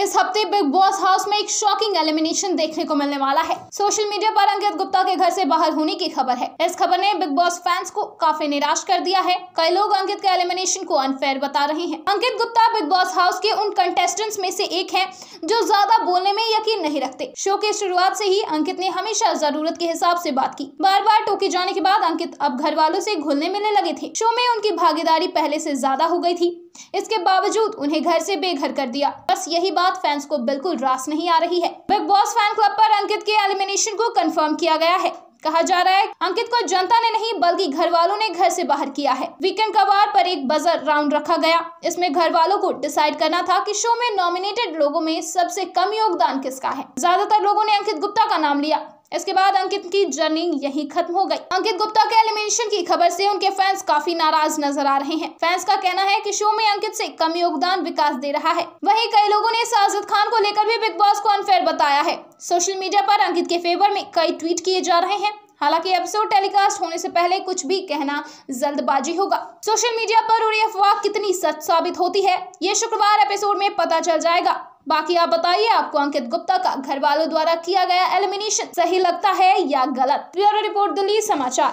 इस हफ्ते big Boss house में एक शॉकिंग एलिमिनेशन देखने को मिलने वाला है सोशल मीडिया पर अंकित गुप्ता के घर से बाहर होने की खबर है इस खबर ने बिग बॉस फैंस को काफी निराश कर दिया है कई लोग अंकित के एलिमिनेशन को अनफेयर बता रहे हैं Ankit Gupta Bigg Boss house के उन कंटेस्टेंट्स में से एक है जो ज्यादा बोलने में यकीन नहीं रखते शो के शुरुआत से ही अंकित ने हमेशा जरूरत के हिसाब से बात की बार बार टोके जाने के बाद अंकित अब घर वालों से घुलने मिलने लगे थे शो में उनकी भागीदारी पहले से ज्यादा हो गई थी इसके बावजूद उन्हें घर से बेघर कर दिया बस यही बात फैंस को बिल्कुल रास नहीं आ रही है बिग बॉस फैन क्लब पर अंकित के एलिमिनेशन को कंफर्म किया गया है कहा जा रहा है अंकित को जनता ने नहीं बल्कि घर वालों ने घर से बाहर किया है वीकेंड का वार पर एक बजर राउंड रखा गया इसमें घर वालों को डिसाइड करना था कि शो में नॉमिनेटेड लोगों में सबसे कम योगदान किसका है ज्यादातर लोगों ने अंकित गुप्ता का नाम लिया इसके बाद अंकित की जर्नी यहीं खत्म हो गई अंकित गुप्ता के एलिमिनेशन की खबर से उनके फैंस काफी नाराज नजर आ रहे हैं फैंस का कहना है कि शो में अंकित से कम योगदान विकास दे रहा है वहीं कई लोगों ने साजिद खान को लेकर भी बिग बॉस को अनफेयर बताया है सोशल मीडिया पर अंकित के फेवर में कई ट्वीट किए जा रहे हैं हालांकि एपिसोड टेलीकास्ट होने से पहले कुछ भी कहना जल्दबाजी होगा सोशल मीडिया पर उड़ी अफवाह कितनी सच साबित होती है ये शुक्रवार एपिसोड में पता चल जाएगा बाकी आप बताइए आपको अंकित गुप्ता का घर वालों द्वारा किया गया एलिमिनेशन सही लगता है या गलत ब्यूरो रिपोर्ट दिल्ली समाचार